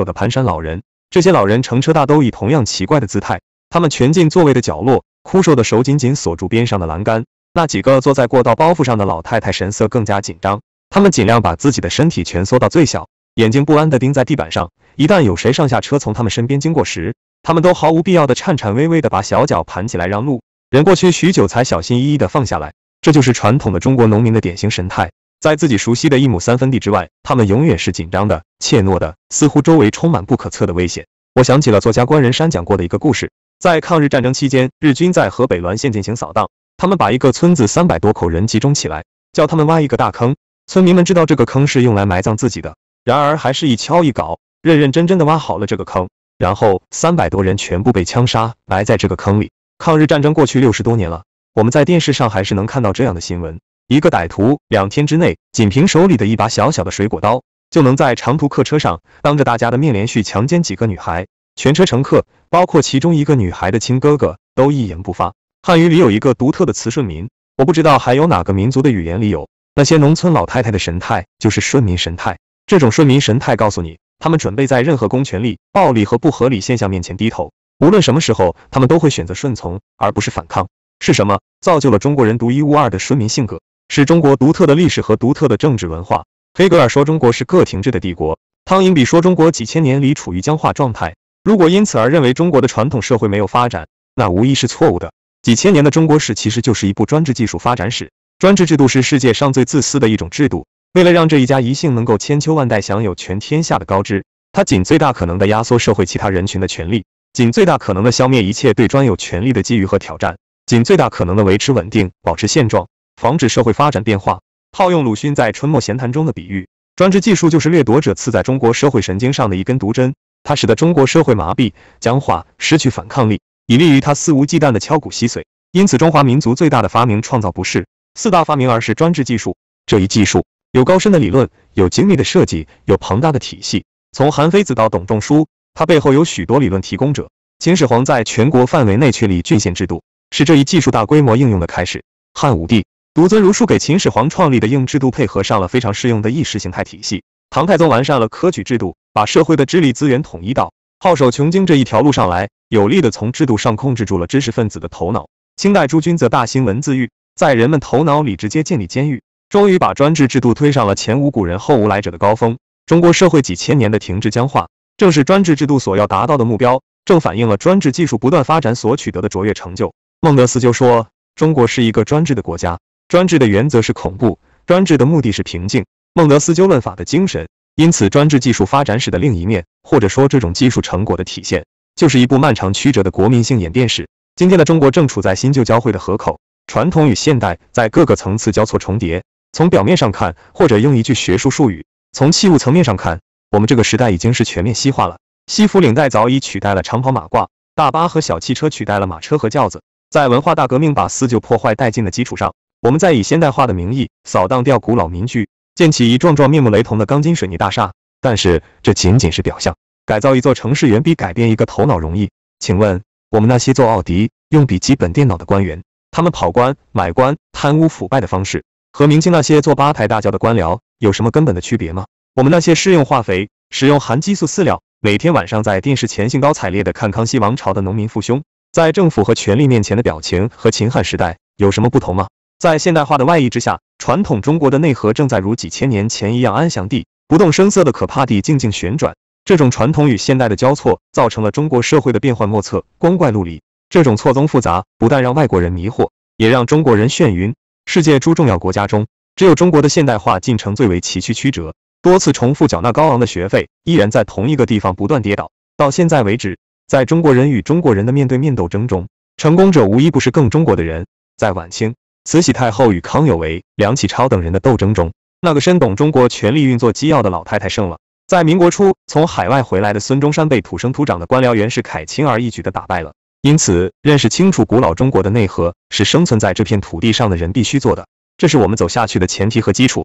有的蹒跚老人，这些老人乘车大都以同样奇怪的姿态，他们蜷进座位的角落，枯瘦的手紧紧锁住边上的栏杆。那几个坐在过道包袱上的老太太神色更加紧张，他们尽量把自己的身体蜷缩到最小，眼睛不安的盯在地板上。一旦有谁上下车从他们身边经过时，他们都毫无必要的颤颤巍巍的把小脚盘起来让路，人过去许久才小心翼翼的放下来。这就是传统的中国农民的典型神态。在自己熟悉的一亩三分地之外，他们永远是紧张的、怯懦的，似乎周围充满不可测的危险。我想起了作家关仁山讲过的一个故事：在抗日战争期间，日军在河北滦县进行扫荡，他们把一个村子三百多口人集中起来，叫他们挖一个大坑。村民们知道这个坑是用来埋葬自己的，然而还是一锹一镐，认认真真的挖好了这个坑，然后三百多人全部被枪杀，埋在这个坑里。抗日战争过去六十多年了，我们在电视上还是能看到这样的新闻。一个歹徒两天之内，仅凭手里的一把小小的水果刀，就能在长途客车上当着大家的面连续强奸几个女孩，全车乘客，包括其中一个女孩的亲哥哥，都一言不发。汉语里有一个独特的词“顺民”，我不知道还有哪个民族的语言里有。那些农村老太太的神态就是顺民神态，这种顺民神态告诉你，他们准备在任何公权力、暴力和不合理现象面前低头，无论什么时候，他们都会选择顺从而不是反抗。是什么造就了中国人独一无二的顺民性格？是中国独特的历史和独特的政治文化。黑格尔说中国是个停滞的帝国，汤因比说中国几千年里处于僵化状态。如果因此而认为中国的传统社会没有发展，那无疑是错误的。几千年的中国史其实就是一部专制技术发展史。专制制度是世界上最自私的一种制度。为了让这一家一姓能够千秋万代享有全天下的高知，他尽最大可能的压缩社会其他人群的权利，尽最大可能的消灭一切对专有权利的觊觎和挑战，尽最大可能的维持稳定，保持现状。防止社会发展变化，套用鲁迅在《春末闲谈》中的比喻，专制技术就是掠夺者刺在中国社会神经上的一根毒针，它使得中国社会麻痹僵化，失去反抗力，以利于他肆无忌惮的敲骨吸髓。因此，中华民族最大的发明创造不是四大发明，而是专制技术。这一技术有高深的理论，有精密的设计，有庞大的体系。从韩非子到董仲舒，他背后有许多理论提供者。秦始皇在全国范围内确立郡县制度，是这一技术大规模应用的开始。汉武帝。独尊儒术给秦始皇创立的硬制度配合上了非常适用的意识形态体系。唐太宗完善了科举制度，把社会的智力资源统一到皓首穷经这一条路上来，有力的从制度上控制住了知识分子的头脑。清代诸君则大兴文字狱，在人们头脑里直接建立监狱，终于把专制制度推上了前无古人后无来者的高峰。中国社会几千年的停滞僵化，正是专制制度所要达到的目标，正反映了专制技术不断发展所取得的卓越成就。孟德斯鸠说：“中国是一个专制的国家。”专制的原则是恐怖，专制的目的是平静。孟德斯鸠论法的精神，因此，专制技术发展史的另一面，或者说这种技术成果的体现，就是一部漫长曲折的国民性演变史。今天的中国正处在新旧交汇的河口，传统与现代在各个层次交错重叠。从表面上看，或者用一句学术术语，从器物层面上看，我们这个时代已经是全面西化了。西服领带早已取代了长袍马褂，大巴和小汽车取代了马车和轿子。在文化大革命把四旧破坏殆尽的基础上。我们在以现代化的名义扫荡掉古老民居，建起一幢幢面目雷同的钢筋水泥大厦，但是这仅仅是表象。改造一座城市远比改变一个头脑容易。请问我们那些做奥迪、用笔记本电脑的官员，他们跑官、买官、贪污腐败的方式，和明清那些做八抬大轿的官僚有什么根本的区别吗？我们那些施用化肥、使用含激素饲料、每天晚上在电视前兴高采烈的看《康熙王朝》的农民父兄，在政府和权力面前的表情和秦汉时代有什么不同吗？在现代化的外溢之下，传统中国的内核正在如几千年前一样安详地、不动声色地、可怕地静静旋转。这种传统与现代的交错，造成了中国社会的变幻莫测、光怪陆离。这种错综复杂，不但让外国人迷惑，也让中国人眩晕。世界诸重要国家中，只有中国的现代化进程最为崎岖曲折，多次重复缴纳高昂的学费，依然在同一个地方不断跌倒。到现在为止，在中国人与中国人的面对面斗争中，成功者无一不是更中国的人。在晚清。慈禧太后与康有为、梁启超等人的斗争中，那个深懂中国权力运作机要的老太太胜了。在民国初，从海外回来的孙中山被土生土长的官僚袁世凯轻而易举地打败了。因此，认识清楚古老中国的内核，是生存在这片土地上的人必须做的，这是我们走下去的前提和基础。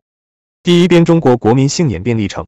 第一编中国国民性演变历程，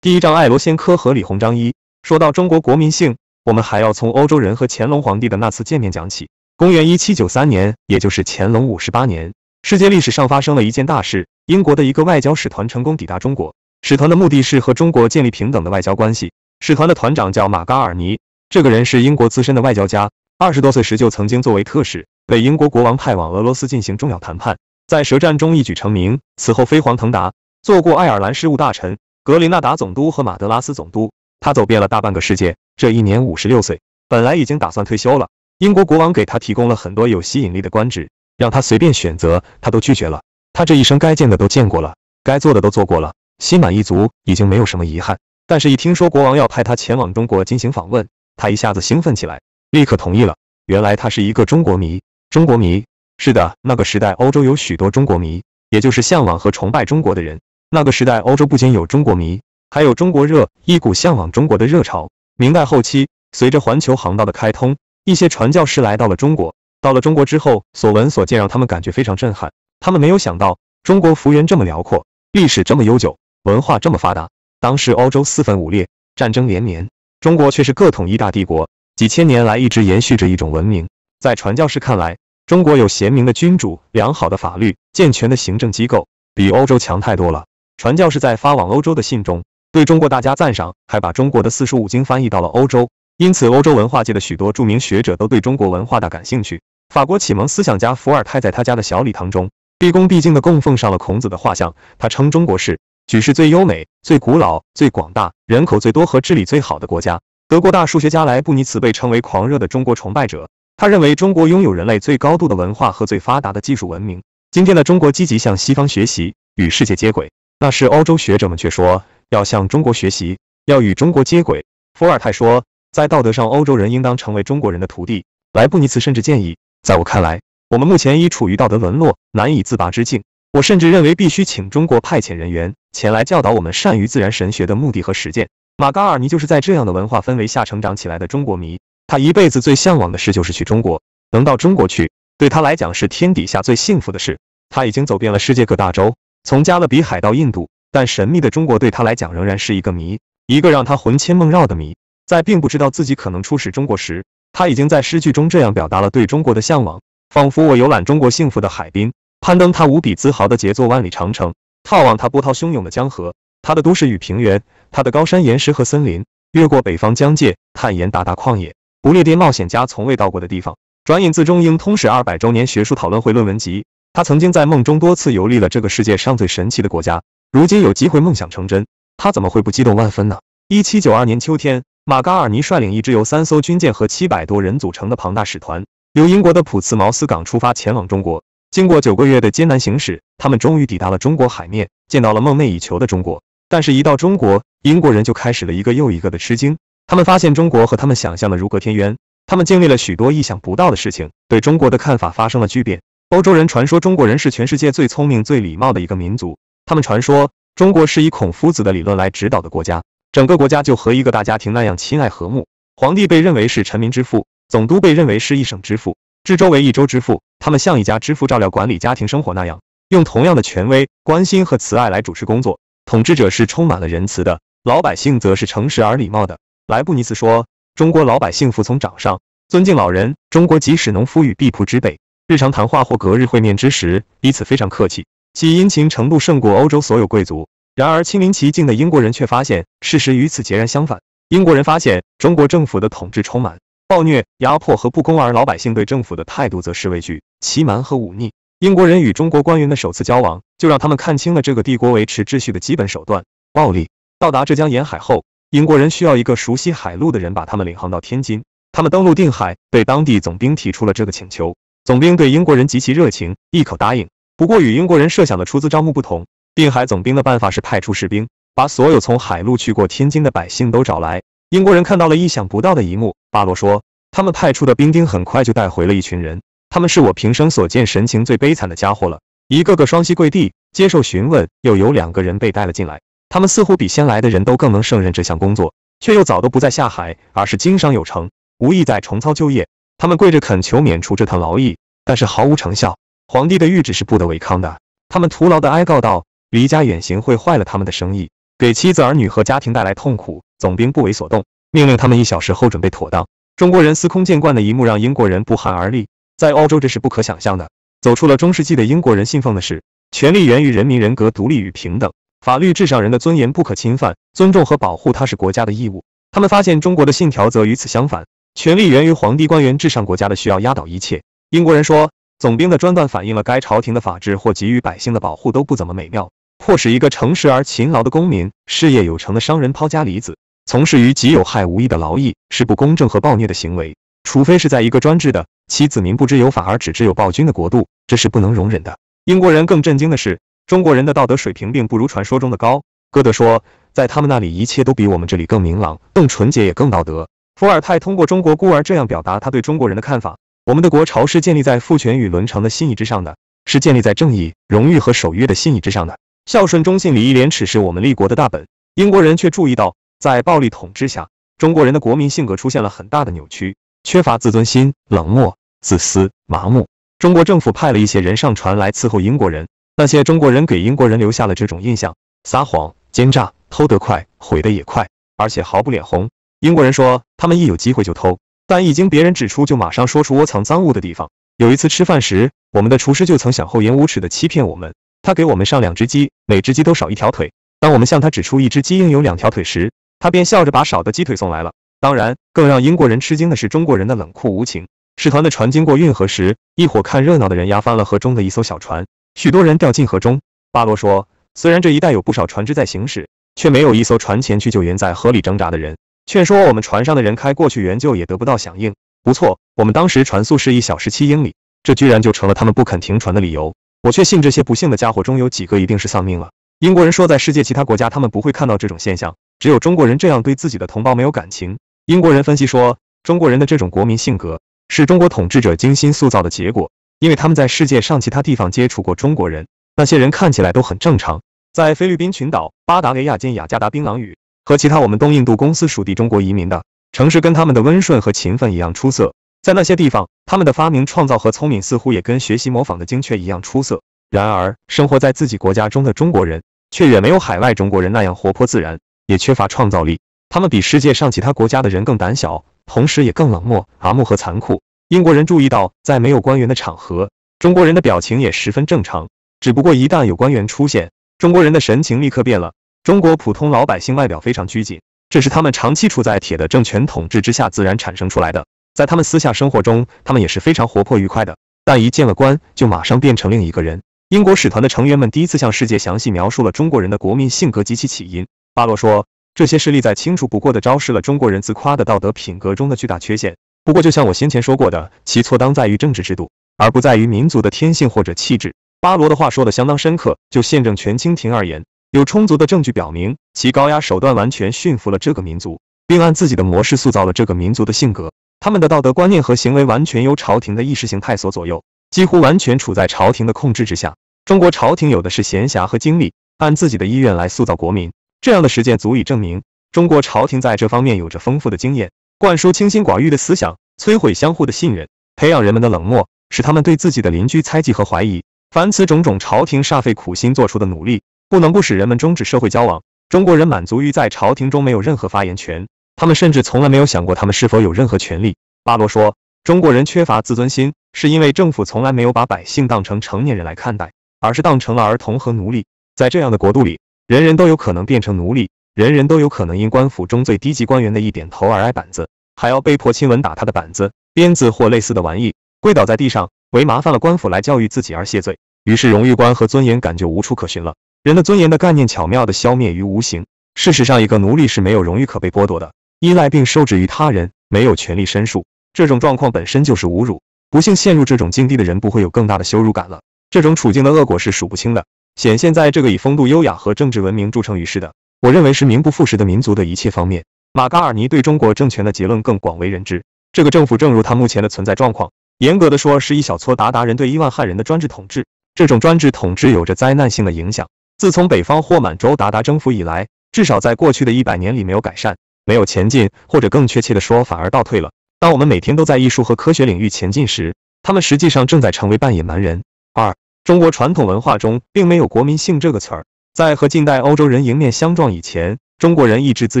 第一章爱罗先科和李鸿章。一说到中国国民性，我们还要从欧洲人和乾隆皇帝的那次见面讲起。公元一七九三年，也就是乾隆五十八年，世界历史上发生了一件大事：英国的一个外交使团成功抵达中国。使团的目的是和中国建立平等的外交关系。使团的团长叫马嘎尔尼，这个人是英国资深的外交家，二十多岁时就曾经作为特使被英国国王派往俄罗斯进行重要谈判，在舌战中一举成名，此后飞黄腾达，做过爱尔兰事务大臣、格林纳达总督和马德拉斯总督。他走遍了大半个世界。这一年五十六岁，本来已经打算退休了。英国国王给他提供了很多有吸引力的官职，让他随便选择，他都拒绝了。他这一生该见的都见过了，该做的都做过了，心满意足，已经没有什么遗憾。但是，一听说国王要派他前往中国进行访问，他一下子兴奋起来，立刻同意了。原来他是一个中国迷，中国迷是的，那个时代欧洲有许多中国迷，也就是向往和崇拜中国的人。那个时代欧洲不仅有中国迷，还有中国热，一股向往中国的热潮。明代后期，随着环球航道的开通。一些传教士来到了中国，到了中国之后，所闻所见让他们感觉非常震撼。他们没有想到，中国幅员这么辽阔，历史这么悠久，文化这么发达。当时欧洲四分五裂，战争连年，中国却是各统一大帝国，几千年来一直延续着一种文明。在传教士看来，中国有贤明的君主，良好的法律，健全的行政机构，比欧洲强太多了。传教士在发往欧洲的信中对中国大加赞赏，还把中国的四书五经翻译到了欧洲。因此，欧洲文化界的许多著名学者都对中国文化大感兴趣。法国启蒙思想家伏尔泰在他家的小礼堂中，毕恭毕敬地供奉上了孔子的画像。他称中国是举世最优美、最古老、最广大、人口最多和治理最好的国家。德国大数学家莱布尼茨被称为狂热的中国崇拜者。他认为中国拥有人类最高度的文化和最发达的技术文明。今天的中国积极向西方学习，与世界接轨。那时，欧洲学者们却说要向中国学习，要与中国接轨。伏尔泰说。在道德上，欧洲人应当成为中国人的徒弟。莱布尼茨甚至建议，在我看来，我们目前已处于道德沦落、难以自拔之境。我甚至认为，必须请中国派遣人员前来教导我们善于自然神学的目的和实践。马嘎尔尼就是在这样的文化氛围下成长起来的中国迷。他一辈子最向往的事就是去中国，能到中国去，对他来讲是天底下最幸福的事。他已经走遍了世界各大洲，从加勒比海到印度，但神秘的中国对他来讲仍然是一个谜，一个让他魂牵梦绕的谜。在并不知道自己可能出使中国时，他已经在诗句中这样表达了对中国的向往，仿佛我游览中国幸福的海滨，攀登他无比自豪的杰作万里长城，眺望他波涛汹涌的江河，他的都市与平原，他的高山岩石和森林，越过北方疆界，探险达达旷野，不列颠冒险家从未到过的地方。转引自《中英通史二百周年学术讨论会论文集》。他曾经在梦中多次游历了这个世界上最神奇的国家，如今有机会梦想成真，他怎么会不激动万分呢？一七九二年秋天。马嘎尔尼率领一支由三艘军舰和七百多人组成的庞大使团，由英国的普茨茅斯港出发，前往中国。经过九个月的艰难行驶，他们终于抵达了中国海面，见到了梦寐以求的中国。但是，一到中国，英国人就开始了一个又一个的吃惊。他们发现中国和他们想象的如隔天渊。他们经历了许多意想不到的事情，对中国的看法发生了巨变。欧洲人传说中国人是全世界最聪明、最礼貌的一个民族。他们传说中国是以孔夫子的理论来指导的国家。整个国家就和一个大家庭那样亲爱和睦。皇帝被认为是臣民之父，总督被认为是—一省之父，知州为—一州之父。他们像一家之父照料管理家庭生活那样，用同样的权威、关心和慈爱来主持工作。统治者是充满了仁慈的，老百姓则是诚实而礼貌的。莱布尼茨说：“中国老百姓服从掌上，尊敬老人。中国即使农夫与婢仆之辈，日常谈话或隔日会面之时，彼此非常客气，其殷勤程度胜过欧洲所有贵族。”然而，亲临其境的英国人却发现，事实与此截然相反。英国人发现，中国政府的统治充满暴虐、压迫和不公，而老百姓对政府的态度则是畏惧、欺瞒和忤逆。英国人与中国官员的首次交往，就让他们看清了这个帝国维持秩序的基本手段——暴力。到达浙江沿海后，英国人需要一个熟悉海路的人把他们领航到天津。他们登陆定海，对当地总兵提出了这个请求。总兵对英国人极其热情，一口答应。不过，与英国人设想的出资招募不同。定海总兵的办法是派出士兵，把所有从海路去过天津的百姓都找来。英国人看到了意想不到的一幕。巴罗说，他们派出的兵丁很快就带回了一群人，他们是我平生所见神情最悲惨的家伙了，一个个双膝跪地接受询问。又有两个人被带了进来，他们似乎比先来的人都更能胜任这项工作，却又早都不再下海，而是经商有成，无意再重操旧业。他们跪着恳求免除这趟劳役，但是毫无成效。皇帝的谕旨是不得违抗的，他们徒劳的哀告道。离家远行会坏了他们的生意，给妻子儿女和家庭带来痛苦。总兵不为所动，命令他们一小时后准备妥当。中国人司空见惯的一幕让英国人不寒而栗，在欧洲这是不可想象的。走出了中世纪的英国人信奉的是：权力源于人民，人格独立与平等，法律至上，人的尊严不可侵犯，尊重和保护它是国家的义务。他们发现中国的信条则与此相反：权力源于皇帝，官员至上，国家的需要压倒一切。英国人说，总兵的专断反映了该朝廷的法治或给予百姓的保护都不怎么美妙。迫使一个诚实而勤劳的公民、事业有成的商人抛家离子，从事于极有害无益的劳役，是不公正和暴虐的行为。除非是在一个专制的、其子民不知有法而只知有暴君的国度，这是不能容忍的。英国人更震惊的是，中国人的道德水平并不如传说中的高。歌德说，在他们那里，一切都比我们这里更明朗、更纯洁，也更道德。伏尔泰通过《中国孤儿》这样表达他对中国人的看法：我们的国朝是建立在父权与伦常的信义之上的，是建立在正义、荣誉和守约的信义之上的。孝顺、忠信、礼义、廉耻，是我们立国的大本。英国人却注意到，在暴力统治下，中国人的国民性格出现了很大的扭曲，缺乏自尊心，冷漠、自私、麻木。中国政府派了一些人上船来伺候英国人，那些中国人给英国人留下了这种印象：撒谎、奸诈、偷得快，毁得也快，而且毫不脸红。英国人说，他们一有机会就偷，但一经别人指出，就马上说出窝藏赃物的地方。有一次吃饭时，我们的厨师就曾想厚颜无耻地欺骗我们。他给我们上两只鸡，每只鸡都少一条腿。当我们向他指出一只鸡应有两条腿时，他便笑着把少的鸡腿送来了。当然，更让英国人吃惊的是中国人的冷酷无情。使团的船经过运河时，一伙看热闹的人压翻了河中的一艘小船，许多人掉进河中。巴罗说：“虽然这一带有不少船只在行驶，却没有一艘船前去救援在河里挣扎的人。劝说我们船上的人开过去援救也得不到响应。不错，我们当时船速是一小时七英里，这居然就成了他们不肯停船的理由。”我确信这些不幸的家伙中有几个一定是丧命了。英国人说，在世界其他国家，他们不会看到这种现象。只有中国人这样对自己的同胞没有感情。英国人分析说，中国人的这种国民性格是中国统治者精心塑造的结果。因为他们在世界上其他地方接触过中国人，那些人看起来都很正常。在菲律宾群岛巴达维亚兼雅加达槟榔屿和其他我们东印度公司属地中国移民的城市，跟他们的温顺和勤奋一样出色。在那些地方，他们的发明创造和聪明似乎也跟学习模仿的精确一样出色。然而，生活在自己国家中的中国人却远没有海外中国人那样活泼自然，也缺乏创造力。他们比世界上其他国家的人更胆小，同时也更冷漠、麻木和残酷。英国人注意到，在没有官员的场合，中国人的表情也十分正常。只不过，一旦有官员出现，中国人的神情立刻变了。中国普通老百姓外表非常拘谨，这是他们长期处在铁的政权统治之下自然产生出来的。在他们私下生活中，他们也是非常活泼愉快的，但一见了官，就马上变成另一个人。英国使团的成员们第一次向世界详细描述了中国人的国民性格及其起因。巴罗说，这些事例在清楚不过的昭示了中国人自夸的道德品格中的巨大缺陷。不过，就像我先前说过的，其错当在于政治制度，而不在于民族的天性或者气质。巴罗的话说的相当深刻。就宪政权倾听而言，有充足的证据表明，其高压手段完全驯服了这个民族，并按自己的模式塑造了这个民族的性格。他们的道德观念和行为完全由朝廷的意识形态所左右，几乎完全处在朝廷的控制之下。中国朝廷有的是闲暇和精力，按自己的意愿来塑造国民。这样的实践足以证明，中国朝廷在这方面有着丰富的经验。灌输清心寡欲的思想，摧毁相互的信任，培养人们的冷漠，使他们对自己的邻居猜忌和怀疑。凡此种种，朝廷煞费苦心做出的努力，不能不使人们终止社会交往。中国人满足于在朝廷中没有任何发言权。他们甚至从来没有想过，他们是否有任何权利。巴罗说，中国人缺乏自尊心，是因为政府从来没有把百姓当成成年人来看待，而是当成了儿童和奴隶。在这样的国度里，人人都有可能变成奴隶，人人都有可能因官府中最低级官员的一点头而挨板子，还要被迫亲吻打他的板子、鞭子或类似的玩意，跪倒在地上，为麻烦了官府来教育自己而谢罪。于是，荣誉观和尊严感就无处可寻了。人的尊严的概念巧妙的消灭于无形。事实上，一个奴隶是没有荣誉可被剥夺的。依赖并受制于他人，没有权利申诉，这种状况本身就是侮辱。不幸陷入这种境地的人，不会有更大的羞辱感了。这种处境的恶果是数不清的，显现在这个以风度优雅和政治文明著称于世的，我认为是名不副实的民族的一切方面。马嘎尔尼对中国政权的结论更广为人知。这个政府，正如他目前的存在状况，严格的说是一小撮鞑靼人对伊万汉人的专制统治。这种专制统治有着灾难性的影响。自从北方或满洲鞑靼征服以来，至少在过去的一百年里没有改善。没有前进，或者更确切的说，反而倒退了。当我们每天都在艺术和科学领域前进时，他们实际上正在成为半野蛮人。二，中国传统文化中并没有“国民性”这个词儿。在和近代欧洲人迎面相撞以前，中国人一直自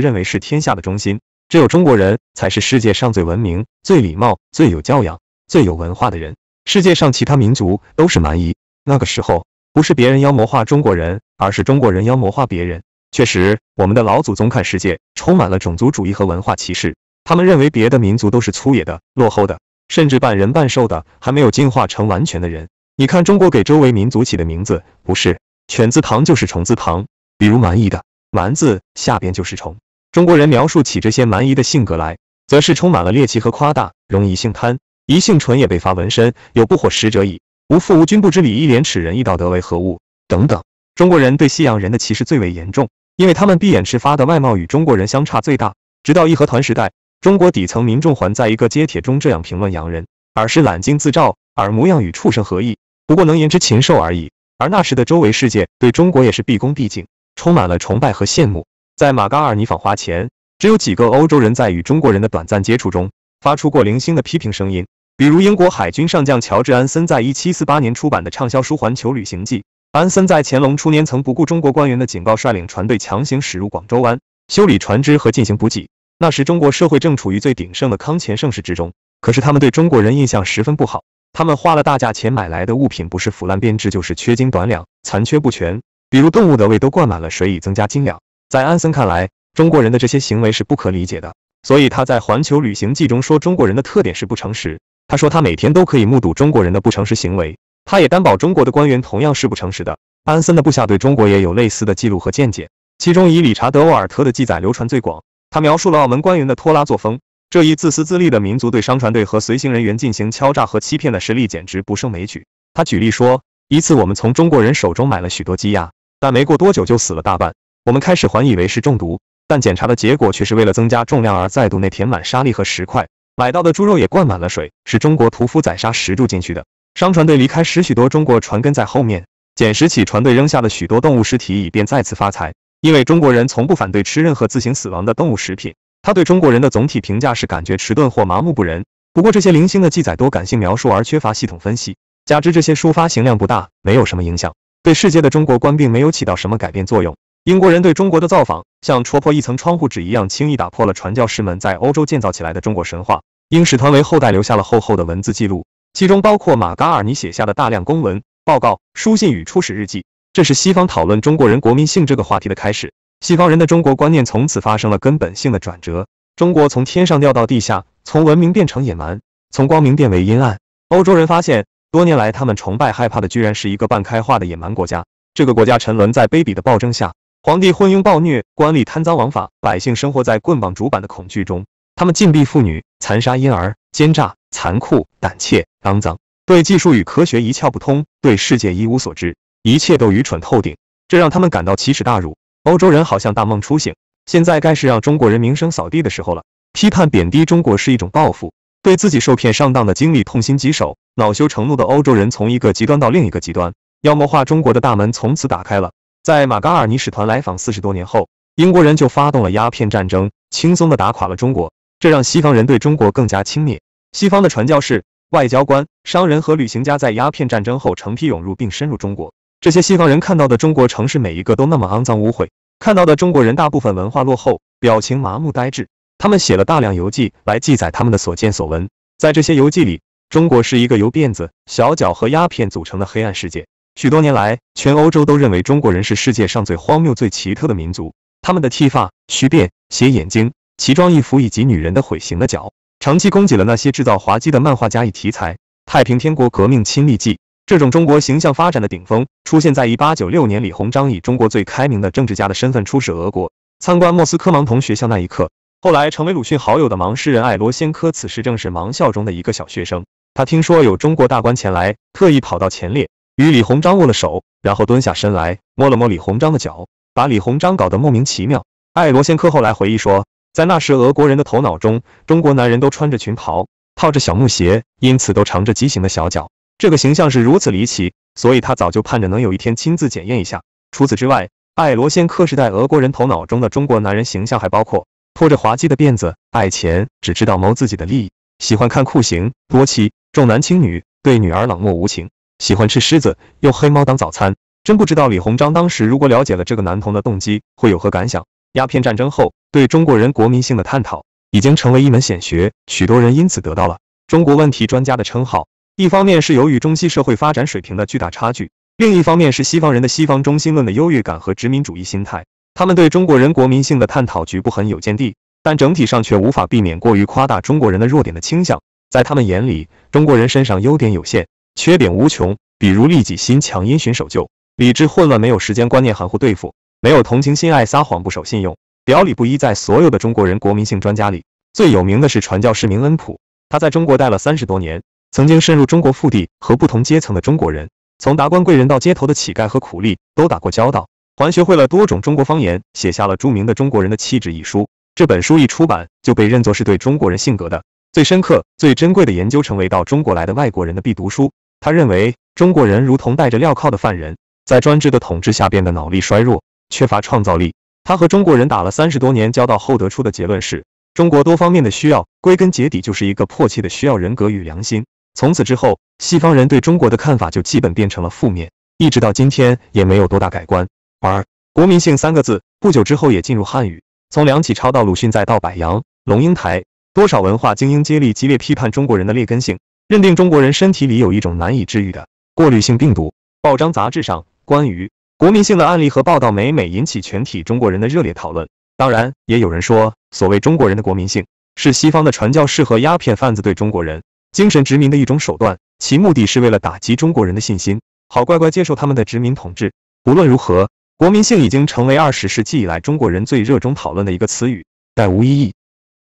认为是天下的中心，只有中国人才是世界上最文明、最礼貌、最有教养、最有文化的人，世界上其他民族都是蛮夷。那个时候，不是别人妖魔化中国人，而是中国人妖魔化别人。确实，我们的老祖宗看世界充满了种族主义和文化歧视。他们认为别的民族都是粗野的、落后的，甚至半人半兽的，还没有进化成完全的人。你看，中国给周围民族起的名字，不是“犬字旁”就是“虫字旁”。比如蛮夷的“蛮”字，下边就是“虫”。中国人描述起这些蛮夷的性格来，则是充满了猎奇和夸大，容易性贪，一性纯也被罚纹身，有不火食者矣，无父无君，不知礼义廉耻，仁义道德为何物？等等。中国人对西洋人的歧视最为严重。因为他们闭眼吃发的外貌与中国人相差最大。直到义和团时代，中国底层民众还在一个街帖中这样评论洋人：“耳是揽精自照，耳模样与畜生何异？不过能言之禽兽而已。”而那时的周围世界对中国也是毕恭毕敬，充满了崇拜和羡慕。在马戛尔尼访华前，只有几个欧洲人在与中国人的短暂接触中发出过零星的批评声音，比如英国海军上将乔治·安森在1748年出版的畅销书《环球旅行记》。安森在乾隆初年曾不顾中国官员的警告，率领船队强行驶入广州湾，修理船只和进行补给。那时中国社会正处于最鼎盛的康乾盛世之中，可是他们对中国人印象十分不好。他们花了大价钱买来的物品，不是腐烂变质，就是缺斤短两、残缺不全。比如动物的胃都灌满了水，以增加斤两。在安森看来，中国人的这些行为是不可理解的，所以他在《环球旅行记》中说，中国人的特点是不诚实。他说，他每天都可以目睹中国人的不诚实行为。他也担保中国的官员同样是不诚实的。安森的部下对中国也有类似的记录和见解，其中以理查德·沃尔特的记载流传最广。他描述了澳门官员的拖拉作风，这一自私自利的民族对商船队和随行人员进行敲诈和欺骗的实力简直不胜枚举。他举例说，一次我们从中国人手中买了许多鸡鸭，但没过多久就死了大半。我们开始还以为是中毒，但检查的结果却是为了增加重量而在度内填满沙粒和石块。买到的猪肉也灌满了水，是中国屠夫宰杀石柱进去的。商船队离开时，许多中国船跟在后面捡拾起船队扔下的许多动物尸体，以便再次发财。因为中国人从不反对吃任何自行死亡的动物食品。他对中国人的总体评价是感觉迟钝或麻木不仁。不过，这些零星的记载多感性描述而缺乏系统分析，加之这些书发行量不大，没有什么影响，对世界的中国观并没有起到什么改变作用。英国人对中国的造访，像戳破一层窗户纸一样，轻易打破了传教士们在欧洲建造起来的中国神话。英使团为后代留下了厚厚的文字记录。其中包括马嘎尔尼写下的大量公文、报告、书信与初始日记。这是西方讨论中国人国民性这个话题的开始。西方人的中国观念从此发生了根本性的转折。中国从天上掉到地下，从文明变成野蛮，从光明变为阴暗。欧洲人发现，多年来他们崇拜、害怕的居然是一个半开化的野蛮国家。这个国家沉沦在卑鄙的暴政下，皇帝昏庸暴虐，官吏贪赃枉法，百姓生活在棍棒竹板的恐惧中。他们禁闭妇女，残杀婴儿，奸诈、残酷、胆怯、肮脏，对技术与科学一窍不通，对世界一无所知，一切都愚蠢透顶。这让他们感到奇耻大辱。欧洲人好像大梦初醒，现在该是让中国人名声扫地的时候了。批判贬低中国是一种报复，对自己受骗上当的经历痛心疾首，恼羞成怒的欧洲人从一个极端到另一个极端，妖魔化中国的大门从此打开了。在马嘎尔尼使团来访四十多年后，英国人就发动了鸦片战争，轻松的打垮了中国。这让西方人对中国更加轻蔑。西方的传教士、外交官、商人和旅行家在鸦片战争后成批涌入并深入中国。这些西方人看到的中国城市，每一个都那么肮脏污秽；看到的中国人，大部分文化落后，表情麻木呆滞。他们写了大量游记来记载他们的所见所闻。在这些游记里，中国是一个由辫子、小脚和鸦片组成的黑暗世界。许多年来，全欧洲都认为中国人是世界上最荒谬、最奇特的民族。他们的剃发、蓄辫、斜眼睛。奇装异服以及女人的毁形的脚，长期供给了那些制造滑稽的漫画家以题材。太平天国革命亲历记这种中国形象发展的顶峰，出现在一八九六年李鸿章以中国最开明的政治家的身份出使俄国，参观莫斯科盲童学校那一刻。后来成为鲁迅好友的盲诗人艾罗先科，此时正是盲校中的一个小学生。他听说有中国大官前来，特意跑到前列，与李鸿章握了手，然后蹲下身来摸了摸李鸿章的脚，把李鸿章搞得莫名其妙。艾罗先科后来回忆说。在那时，俄国人的头脑中，中国男人都穿着裙袍，套着小木鞋，因此都长着畸形的小脚。这个形象是如此离奇，所以他早就盼着能有一天亲自检验一下。除此之外，艾罗先科时代俄国人头脑中的中国男人形象还包括拖着滑稽的辫子、爱钱、只知道谋自己的利益、喜欢看酷刑、多妻、重男轻女、对女儿冷漠无情、喜欢吃狮子、用黑猫当早餐。真不知道李鸿章当时如果了解了这个男童的动机，会有何感想。鸦片战争后，对中国人国民性的探讨已经成为一门显学，许多人因此得到了“中国问题专家”的称号。一方面是由于中西社会发展水平的巨大差距，另一方面是西方人的西方中心论的优越感和殖民主义心态。他们对中国人国民性的探讨，局部很有见地，但整体上却无法避免过于夸大中国人的弱点的倾向。在他们眼里，中国人身上优点有限，缺点无穷，比如利己心强、因循守旧、理智混乱、没有时间观念、含糊对付。没有同情心，爱撒谎，不守信用，表里不一。在所有的中国人国民性专家里，最有名的是传教士明恩普。他在中国待了三十多年，曾经深入中国腹地，和不同阶层的中国人，从达官贵人到街头的乞丐和苦力都打过交道，还学会了多种中国方言，写下了著名的《中国人的气质》一书。这本书一出版就被认作是对中国人性格的最深刻、最珍贵的研究，成为到中国来的外国人的必读书。他认为，中国人如同戴着镣铐的犯人，在专制的统治下变得脑力衰弱。缺乏创造力。他和中国人打了三十多年交道后得出的结论是：中国多方面的需要，归根结底就是一个迫切的需要人格与良心。从此之后，西方人对中国的看法就基本变成了负面，一直到今天也没有多大改观。而“国民性”三个字不久之后也进入汉语。从梁启超到鲁迅再到柏杨、龙应台，多少文化精英接力激烈批判中国人的劣根性，认定中国人身体里有一种难以治愈的过滤性病毒。报章杂志上关于。国民性的案例和报道每每引起全体中国人的热烈讨论，当然也有人说，所谓中国人的国民性，是西方的传教士和鸦片贩子对中国人精神殖民的一种手段，其目的是为了打击中国人的信心，好乖乖接受他们的殖民统治。不论如何，国民性已经成为二十世纪以来中国人最热衷讨论的一个词语，但无意义。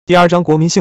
第二章国民性。